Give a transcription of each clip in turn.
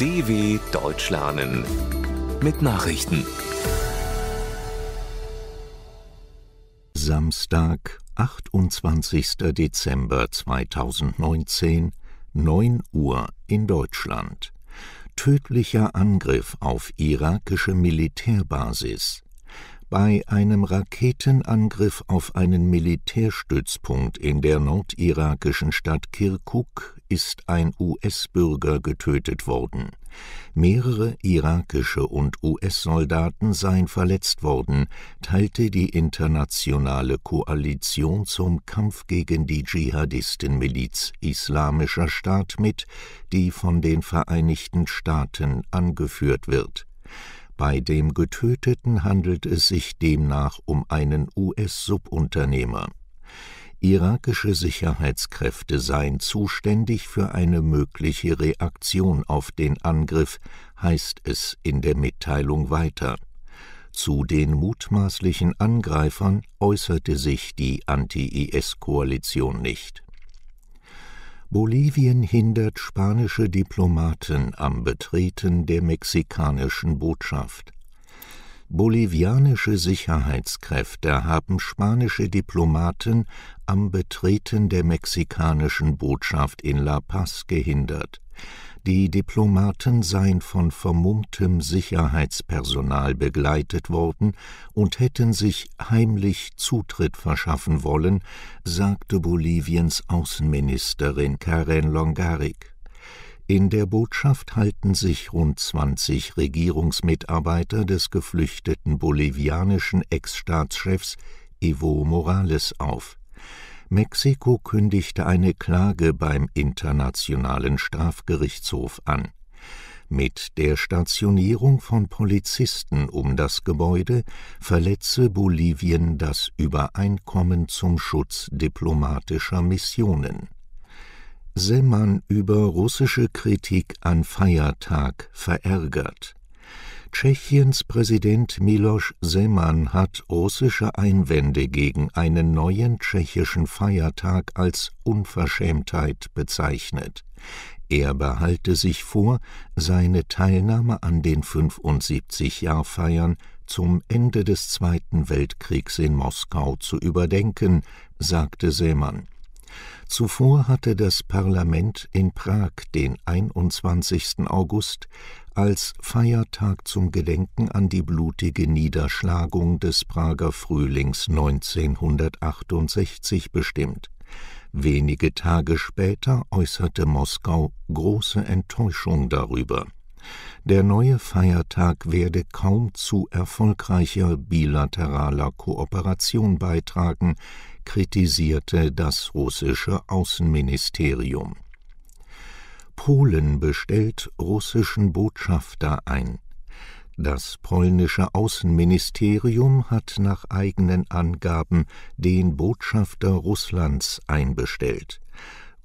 DW Deutsch lernen mit Nachrichten. Samstag, 28. Dezember 2019, 9 Uhr in Deutschland. Tödlicher Angriff auf irakische Militärbasis. Bei einem Raketenangriff auf einen Militärstützpunkt in der nordirakischen Stadt Kirkuk ist ein US-Bürger getötet worden. Mehrere irakische und US-Soldaten seien verletzt worden, teilte die internationale Koalition zum Kampf gegen die Dschihadistenmiliz Islamischer Staat mit, die von den Vereinigten Staaten angeführt wird. Bei dem Getöteten handelt es sich demnach um einen US-Subunternehmer Irakische Sicherheitskräfte seien zuständig für eine mögliche Reaktion auf den Angriff, heißt es in der Mitteilung weiter. Zu den mutmaßlichen Angreifern äußerte sich die Anti-IS-Koalition nicht. Bolivien hindert spanische Diplomaten am Betreten der mexikanischen Botschaft. Bolivianische Sicherheitskräfte haben spanische Diplomaten am Betreten der mexikanischen Botschaft in La Paz gehindert. Die Diplomaten seien von vermummtem Sicherheitspersonal begleitet worden und hätten sich heimlich Zutritt verschaffen wollen, sagte Boliviens Außenministerin Karen Longarik. In der Botschaft halten sich rund 20 Regierungsmitarbeiter des geflüchteten bolivianischen Ex-Staatschefs Evo Morales auf. Mexiko kündigte eine Klage beim Internationalen Strafgerichtshof an. Mit der Stationierung von Polizisten um das Gebäude verletze Bolivien das Übereinkommen zum Schutz diplomatischer Missionen Semmern über russische Kritik an Feiertag verärgert. Tschechiens Präsident Miloš Zeman hat russische Einwände gegen einen neuen tschechischen Feiertag als Unverschämtheit bezeichnet. Er behalte sich vor, seine Teilnahme an den 75-Jahr-Feiern zum Ende des Zweiten Weltkriegs in Moskau zu überdenken, sagte Seemann. Zuvor hatte das Parlament in Prag den 21. August als Feiertag zum Gedenken an die blutige Niederschlagung des Prager Frühlings 1968 bestimmt. Wenige Tage später äußerte Moskau große Enttäuschung darüber der neue Feiertag werde kaum zu erfolgreicher bilateraler Kooperation beitragen, kritisierte das russische Außenministerium. Polen bestellt russischen Botschafter ein. Das polnische Außenministerium hat nach eigenen Angaben den Botschafter Russlands einbestellt.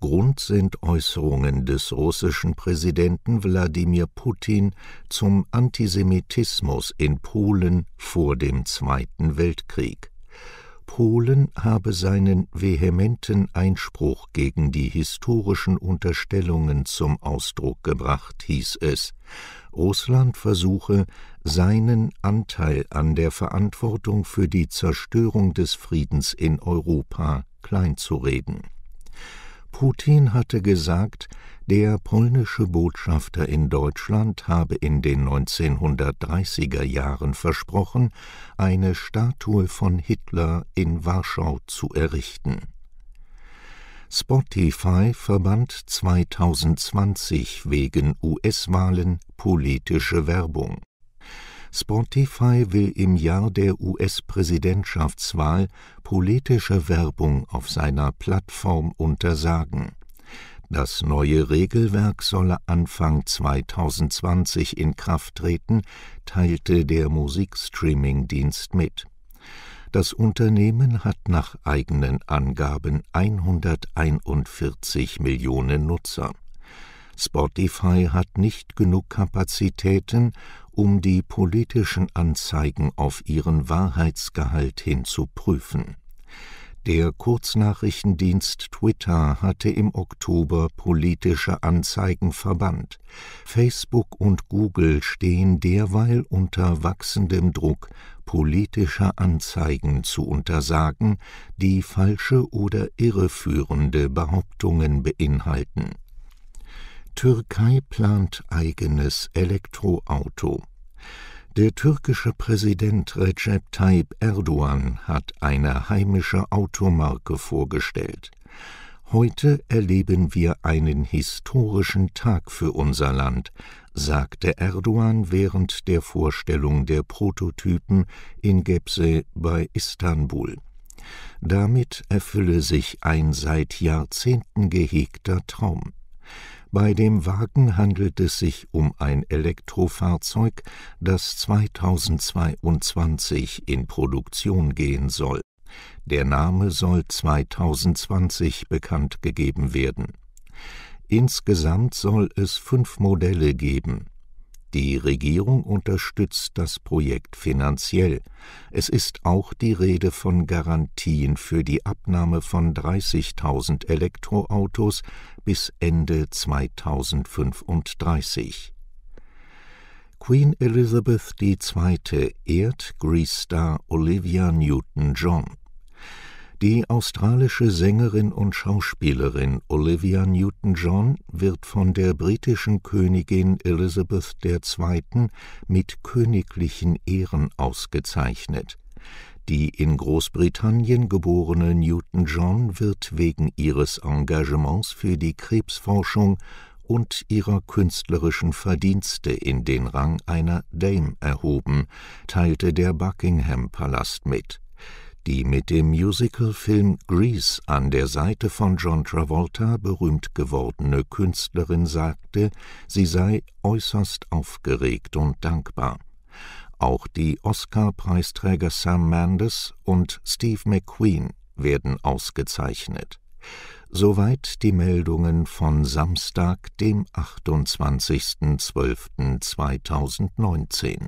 Grund sind Äußerungen des russischen Präsidenten Wladimir Putin zum Antisemitismus in Polen vor dem Zweiten Weltkrieg. Polen habe seinen vehementen Einspruch gegen die historischen Unterstellungen zum Ausdruck gebracht, hieß es. Russland versuche, seinen Anteil an der Verantwortung für die Zerstörung des Friedens in Europa kleinzureden. Putin hatte gesagt, der polnische Botschafter in Deutschland habe in den 1930er Jahren versprochen, eine Statue von Hitler in Warschau zu errichten. Spotify verband 2020 wegen US-Wahlen politische Werbung Spotify will im Jahr der US-Präsidentschaftswahl politische Werbung auf seiner Plattform untersagen. Das neue Regelwerk solle Anfang 2020 in Kraft treten, teilte der Musikstreaming-Dienst mit. Das Unternehmen hat nach eigenen Angaben 141 Millionen Nutzer. Spotify hat nicht genug Kapazitäten, um die politischen Anzeigen auf ihren Wahrheitsgehalt hin zu prüfen. Der Kurznachrichtendienst Twitter hatte im Oktober politische Anzeigen verbannt. Facebook und Google stehen derweil unter wachsendem Druck, politische Anzeigen zu untersagen, die falsche oder irreführende Behauptungen beinhalten Türkei plant eigenes Elektroauto. Der türkische Präsident Recep Tayyip Erdogan hat eine heimische Automarke vorgestellt. Heute erleben wir einen historischen Tag für unser Land, sagte Erdogan während der Vorstellung der Prototypen in Gebze bei Istanbul. Damit erfülle sich ein seit Jahrzehnten gehegter Traum. Bei dem Wagen handelt es sich um ein Elektrofahrzeug, das 2022 in Produktion gehen soll. Der Name soll 2020 bekannt gegeben werden. Insgesamt soll es fünf Modelle geben. Die Regierung unterstützt das Projekt finanziell. Es ist auch die Rede von Garantien für die Abnahme von 30.000 Elektroautos bis Ende 2035. Queen Elizabeth II. ehrt Grease-Star Olivia Newton-John die australische Sängerin und Schauspielerin Olivia Newton-John wird von der britischen Königin Elizabeth II. mit königlichen Ehren ausgezeichnet. Die in Großbritannien geborene Newton-John wird wegen ihres Engagements für die Krebsforschung und ihrer künstlerischen Verdienste in den Rang einer Dame erhoben, teilte der Buckingham Palast mit die mit dem Musicalfilm Grease an der Seite von John Travolta berühmt gewordene Künstlerin sagte, sie sei äußerst aufgeregt und dankbar. Auch die Oscar-Preisträger Sam Mendes und Steve McQueen werden ausgezeichnet. Soweit die Meldungen von Samstag, dem 28.12.2019